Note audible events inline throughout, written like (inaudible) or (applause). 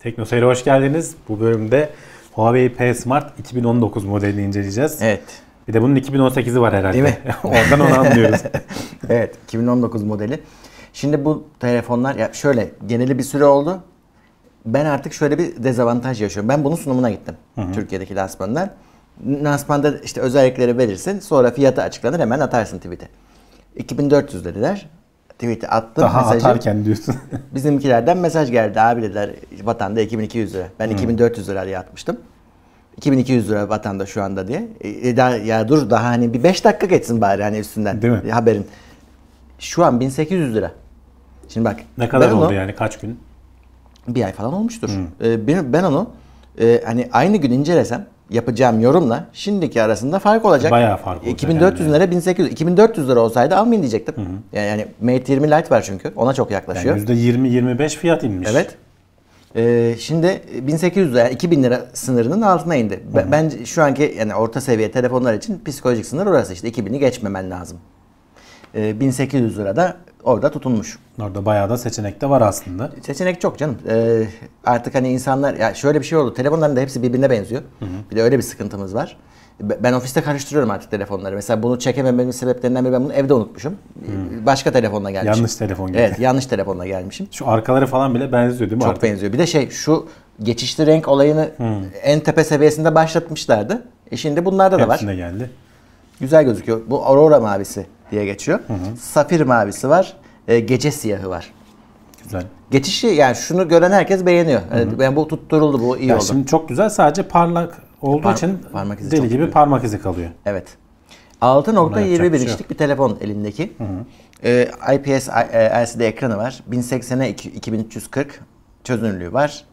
Tekno Seyir'e hoş geldiniz. Bu bölümde Huawei P Smart 2019 modelini inceleyeceğiz. Evet. Bir de bunun 2018'i var herhalde. Değil mi? (laughs) Oradan onu anlıyoruz. (laughs) evet, 2019 modeli. Şimdi bu telefonlar ya şöyle geneli bir süre oldu. Ben artık şöyle bir dezavantaj yaşıyorum. Ben bunun sunumuna gittim. Hı hı. Türkiye'deki lansmanlar. Lansmanda işte özellikleri verirsin. Sonra fiyatı açıklanır hemen atarsın tweet'e. 2400 dediler tweet'i attım. Daha mesajı. atarken diyorsun. (laughs) bizimkilerden mesaj geldi. Abi dediler vatanda 2200 lira. Ben hmm. 2400 lira diye atmıştım. 2200 lira vatanda şu anda diye. E, e, daha, ya dur daha hani bir 5 dakika geçsin bari hani üstünden Değil mi? haberin. Şu an 1800 lira. Şimdi bak. Ne kadar oldu onu, yani kaç gün? Bir ay falan olmuştur. Hmm. Ee, ben, ben onu e, hani aynı gün incelesem yapacağım yorumla şimdiki arasında fark olacak. Bayağı fark olacak. 2400 yani. lira 1800. 2400 lira olsaydı almayın diyecektim. Hı hı. Yani, yani Mate 20 Lite var çünkü. Ona çok yaklaşıyor. Yani %20-25 fiyat inmiş. Evet. Ee, şimdi 1800 lira yani 2000 lira sınırının altına indi. Hı hı. Bence şu anki yani orta seviye telefonlar için psikolojik sınır orası işte 2000'i geçmemen lazım e, ee, 1800 lira da orada tutunmuş. Orada bayağı da seçenek de var aslında. Seçenek çok canım. Ee, artık hani insanlar ya şöyle bir şey oldu. Telefonların da hepsi birbirine benziyor. Hı hı. Bir de öyle bir sıkıntımız var. Ben ofiste karıştırıyorum artık telefonları. Mesela bunu çekemememin sebeplerinden biri ben bunu evde unutmuşum. Hmm. Başka telefonla gelmişim. Yanlış telefon geldi. Evet yanlış telefonla gelmişim. Şu arkaları falan bile benziyor değil mi Çok artık? benziyor. Bir de şey şu geçişli renk olayını hmm. en tepe seviyesinde başlatmışlardı. E şimdi bunlarda da Hepsine var. Hepsinde geldi. Güzel gözüküyor. Bu Aurora mavisi diye geçiyor. Hı hı. Safir mavisi var. E, gece siyahı var. Güzel. Geçişi yani şunu gören herkes beğeniyor. Hı hı. E, yani bu tutturuldu bu iyi ya oldu. Şimdi çok güzel sadece parlak olduğu Par- için parmak izi deli gibi büyük. parmak izi kalıyor. Evet. 6.21 şey inçlik bir telefon elindeki. Hı hı. E, IPS LCD ekranı var. 1080'e 2340 çözünürlüğü var.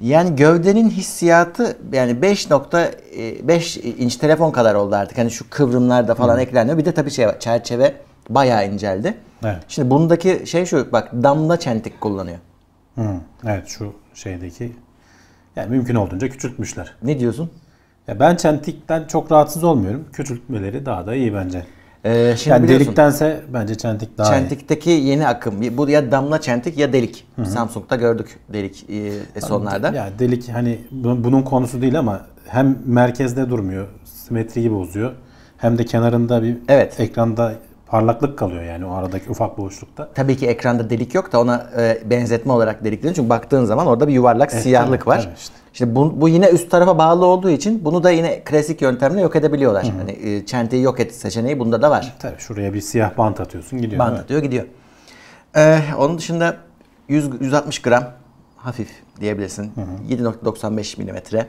Yani gövdenin hissiyatı yani 5.5 e, inç telefon kadar oldu artık. Hani şu kıvrımlarda falan Hı. ekleniyor. Bir de tabii şey çerçeve bayağı inceldi. Evet. Şimdi bundaki şey şu bak damla çentik kullanıyor. Hı. Evet şu şeydeki yani mümkün olduğunca küçültmüşler. Ne diyorsun? Ya ben çentikten çok rahatsız olmuyorum. Küçültmeleri daha da iyi bence. Ee, şimdi yani deliktense bence çentik daha Çentik'teki iyi. yeni akım. Bu ya damla çentik ya delik. Hı-hı. Samsung'da gördük delik e, sonlarda. Ya delik hani bunun konusu değil ama hem merkezde durmuyor. Simetriyi bozuyor. Hem de kenarında bir evet. ekranda parlaklık kalıyor yani o aradaki ufak boşlukta. Tabii ki ekranda delik yok da ona e, benzetme olarak delik dedim Çünkü baktığın zaman orada bir yuvarlak evet, eh, siyahlık evet, var. Evet işte. Şimdi bu, bu yine üst tarafa bağlı olduğu için bunu da yine klasik yöntemle yok edebiliyorlar. Hı Hani e, çenteyi yok et seçeneği bunda da var. Tabii şuraya bir siyah bant atıyorsun gidiyor. Bant atıyor gidiyor. Ee, onun dışında 100, 160 gram hafif diyebilirsin. 7.95 milimetre.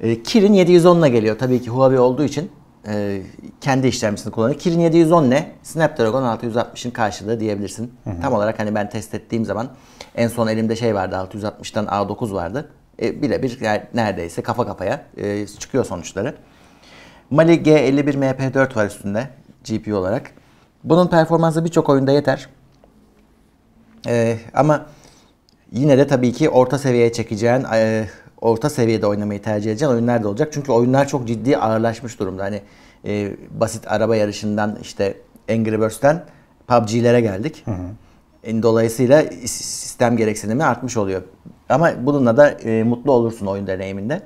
E, Kirin 710 ile geliyor. Tabii ki Huawei olduğu için e, kendi işlemcisini kullanıyor. Kirin 710 ne? Snapdragon 660'ın karşılığı diyebilirsin. Hı hı. Tam olarak hani ben test ettiğim zaman en son elimde şey vardı 660'dan A9 vardı e, birebir yani neredeyse kafa kafaya e, çıkıyor sonuçları. Mali G51 MP4 var üstünde GPU olarak. Bunun performansı birçok oyunda yeter. E, ama yine de tabii ki orta seviyeye çekeceğin, e, orta seviyede oynamayı tercih edeceğin oyunlar da olacak. Çünkü oyunlar çok ciddi ağırlaşmış durumda. Hani e, basit araba yarışından işte Angry Birds'ten PUBG'lere geldik. Hı hı. Dolayısıyla sistem gereksinimi artmış oluyor. Ama bununla da e, mutlu olursun oyun deneyiminde.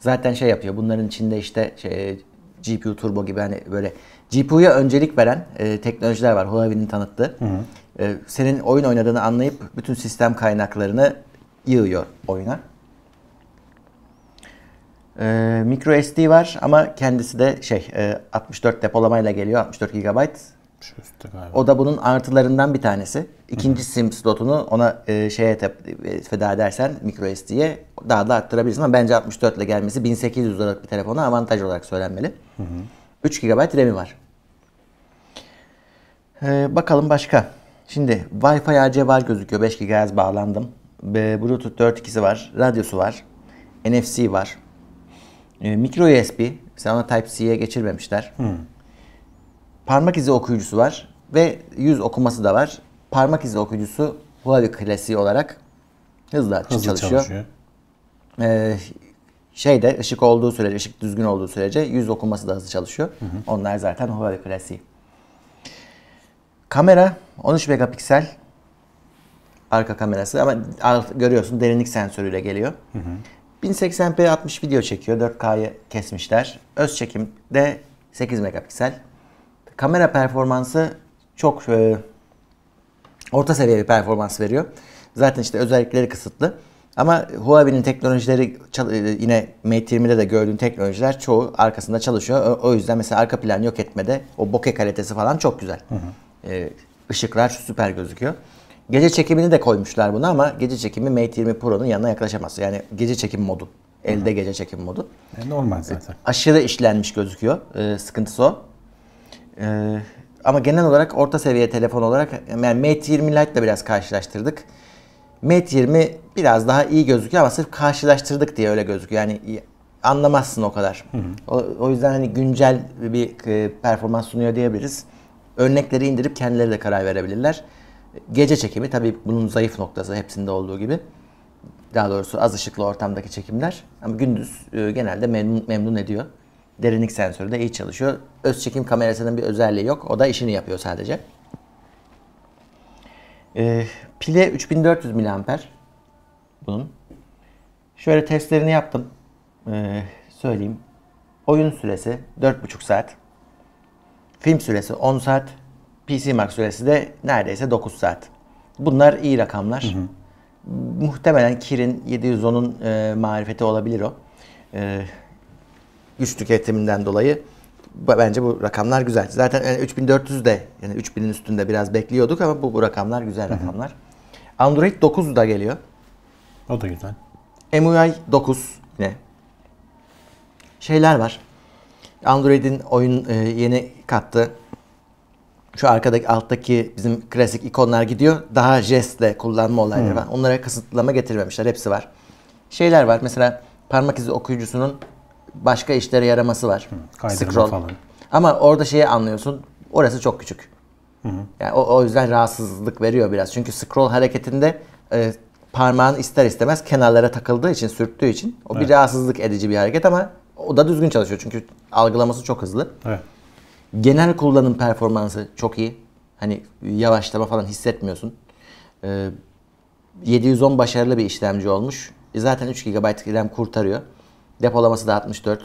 Zaten şey yapıyor. Bunların içinde işte şey, GPU Turbo gibi hani böyle GPU'ya öncelik veren e, teknolojiler var. Huawei'nin tanıttığı. Hı hı. E, senin oyun oynadığını anlayıp bütün sistem kaynaklarını yığıyor oyuna. E, micro SD var ama kendisi de şey e, 64 depolamayla geliyor. 64 GB şu galiba. O da bunun artılarından bir tanesi. İkinci Hı-hı. SIM slotunu ona e, şeye tep- e, feda edersen microSD'ye daha da arttırabilirsin ama bence 64 ile gelmesi 1800 liralık bir telefona avantaj olarak söylenmeli. Hı-hı. 3 GB RAM'i var. Ee, bakalım başka. Şimdi Wi-Fi AC var gözüküyor. 5 GHz bağlandım. Bluetooth 4.2'si var. Radyosu var. NFC var. E, micro USB. Sen ona Type-C'ye geçirmemişler. Hmm parmak izi okuyucusu var ve yüz okuması da var. Parmak izi okuyucusu Huawei klasiği olarak hızlı, hızlı çalışıyor. çalışıyor. Ee, şeyde ışık olduğu sürece, ışık düzgün olduğu sürece yüz okuması da hızlı çalışıyor. Hı hı. Onlar zaten Huawei klasiği. Kamera 13 megapiksel arka kamerası ama görüyorsun derinlik sensörüyle geliyor. Hı hı. 1080p 60 video çekiyor. 4K'yı kesmişler. Öz çekim de 8 megapiksel kamera performansı çok e, orta seviye bir performans veriyor. Zaten işte özellikleri kısıtlı. Ama Huawei'nin teknolojileri e, yine Mate 20'de de gördüğün teknolojiler çoğu arkasında çalışıyor. O yüzden mesela arka plan yok etmede o bokeh kalitesi falan çok güzel. Hı hı. E, süper gözüküyor. Gece çekimini de koymuşlar buna ama gece çekimi Mate 20 Pro'nun yanına yaklaşamaz. Yani gece çekim modu. Elde Hı-hı. gece çekim modu. E, normal e, zaten. aşırı işlenmiş gözüküyor. E, sıkıntısı o. Ee, ama genel olarak orta seviye telefon olarak yani Mate 20 Lite ile biraz karşılaştırdık. Mate 20 biraz daha iyi gözüküyor ama sırf karşılaştırdık diye öyle gözüküyor. Yani anlamazsın o kadar. Hı hı. O, o yüzden hani güncel bir e, performans sunuyor diyebiliriz. Örnekleri indirip kendileri de karar verebilirler. Gece çekimi tabii bunun zayıf noktası hepsinde olduğu gibi. Daha doğrusu az ışıklı ortamdaki çekimler. Ama gündüz e, genelde memnun, memnun ediyor. Derinlik sensörü de iyi çalışıyor. Öz çekim kamerasının bir özelliği yok. O da işini yapıyor sadece. Ee, pile 3400 mAh bunun. Şöyle testlerini yaptım. Ee, söyleyeyim. Oyun süresi 4,5 saat. Film süresi 10 saat. PC Max süresi de neredeyse 9 saat. Bunlar iyi rakamlar. Hı hı. Muhtemelen Kirin 710'un e, marifeti olabilir o. E, güç tüketiminden dolayı bence bu rakamlar güzel. Zaten yani 3400 de yani 3000'in üstünde biraz bekliyorduk ama bu, bu rakamlar güzel rakamlar. Android 9 da geliyor. O da güzel. MUI 9 ne? Şeyler var. Android'in oyun e, yeni kattı. Şu arkadaki alttaki bizim klasik ikonlar gidiyor. Daha jestle kullanma olayları hmm. var. Onlara kısıtlama getirmemişler. Hepsi var. Şeyler var. Mesela parmak izi okuyucusunun başka işlere yaraması var. Scroll. falan. Ama orada şeyi anlıyorsun. Orası çok küçük. Hı hı. Yani o, o yüzden rahatsızlık veriyor biraz. Çünkü scroll hareketinde e, parmağın ister istemez kenarlara takıldığı için, sürttüğü için o evet. bir rahatsızlık edici bir hareket ama o da düzgün çalışıyor çünkü algılaması çok hızlı. Evet. Genel kullanım performansı çok iyi. Hani yavaşlama falan hissetmiyorsun. E, 710 başarılı bir işlemci olmuş. E, zaten 3 GB RAM kurtarıyor. Depolaması da 64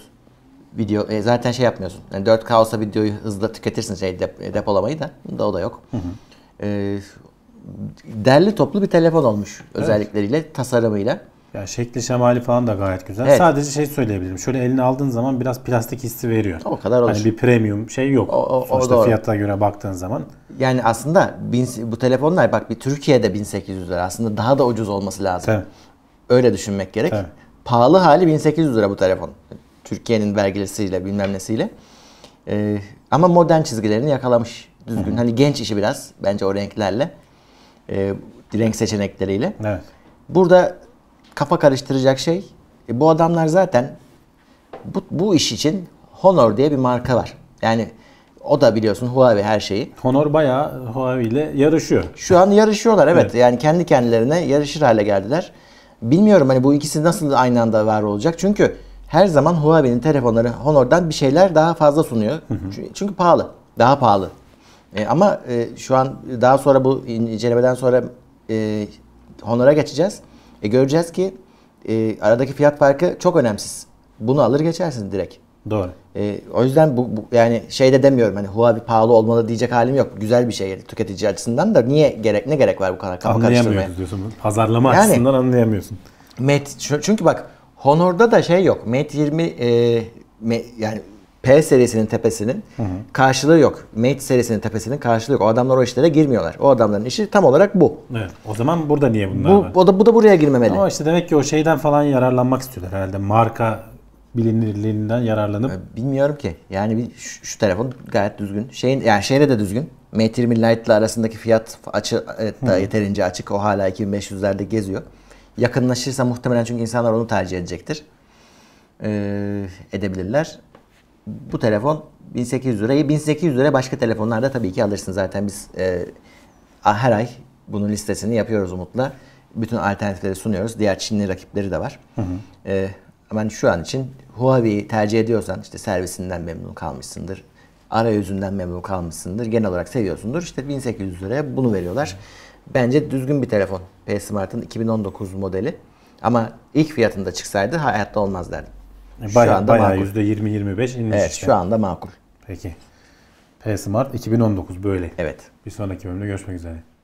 video e, zaten şey yapmıyorsun. Yani 4K olsa videoyu hızlı tüketirsin şey dep- e, depolamayı da. Bunda o da yok. Hı hı. E, derli toplu bir telefon olmuş evet. özellikleriyle, tasarımıyla. Ya şekli şemali falan da gayet güzel. Evet. Sadece şey söyleyebilirim. Şöyle elini aldığın zaman biraz plastik hissi veriyor. O kadar olur. Hani bir premium şey yok. O, o, o fiyata göre baktığın zaman. Yani aslında bin, bu telefonlar bak bir Türkiye'de 1800 lira. Aslında daha da ucuz olması lazım. Tabii. Öyle düşünmek gerek. Tabii pahalı hali 1800 lira bu telefon. Türkiye'nin vergilisiyle bilmem nesiyle. Ee, ama modern çizgilerini yakalamış düzgün. Hı. Hani genç işi biraz bence o renklerle. E, renk seçenekleriyle. Evet. Burada kafa karıştıracak şey e, bu adamlar zaten bu, bu iş için Honor diye bir marka var. Yani o da biliyorsun Huawei her şeyi. Honor bayağı Huawei ile yarışıyor. Şu an yarışıyorlar evet. evet. Yani kendi kendilerine yarışır hale geldiler bilmiyorum hani bu ikisi nasıl aynı anda var olacak. Çünkü her zaman Huawei'nin telefonları Honor'dan bir şeyler daha fazla sunuyor. Hı hı. Çünkü pahalı. Daha pahalı. E, ama e, şu an daha sonra bu incelemeden sonra e, Honor'a geçeceğiz. E, göreceğiz ki e, aradaki fiyat farkı çok önemsiz. Bunu alır geçersin direkt. Doğru. E, o yüzden bu, bu yani şey de demiyorum hani Huawei pahalı olmalı diyecek halim yok. Güzel bir şey tüketici açısından da niye gerek ne gerek var bu kadar kafa Anlayamıyoruz diyorsun. Pazarlama yani, açısından anlayamıyorsun. Met çünkü bak Honor'da da şey yok. Mate 20 e, me, yani P serisinin tepesinin hı hı. karşılığı yok. Mate serisinin tepesinin karşılığı yok. O adamlar o işlere girmiyorlar. O adamların işi tam olarak bu. Evet. O zaman burada niye bunlar bu, var? O da, bu da buraya girmemeli. Ama işte demek ki o şeyden falan yararlanmak istiyorlar herhalde. Marka bilinirliğinden yararlanıp bilmiyorum ki. Yani bir şu, şu telefon gayet düzgün. Şeyin yani şeyde de düzgün. Metri Millight'la arasındaki fiyat açı e, da yeterince açık. O hala 2500'lerde geziyor. Yakınlaşırsa muhtemelen çünkü insanlar onu tercih edecektir. Ee, edebilirler. Bu telefon 1800 lirayı 1800 liraya başka telefonlarda tabii ki alırsın zaten biz e, her ay bunun listesini yapıyoruz Umut'la. Bütün alternatifleri sunuyoruz. Diğer Çinli rakipleri de var. Hı hı. E, hemen şu an için Huawei'yi tercih ediyorsan işte servisinden memnun kalmışsındır. Arayüzünden memnun kalmışsındır. Genel olarak seviyorsundur. İşte 1800 liraya bunu veriyorlar. Bence düzgün bir telefon. P Smart'ın 2019 modeli. Ama ilk fiyatında çıksaydı hayatta olmaz derdim. E, bayağı, şu anda bayağı makul. %20-25 inmiş. Evet işte. şu anda makul. Peki. P Smart 2019 böyle. Evet. Bir sonraki bölümde görüşmek üzere.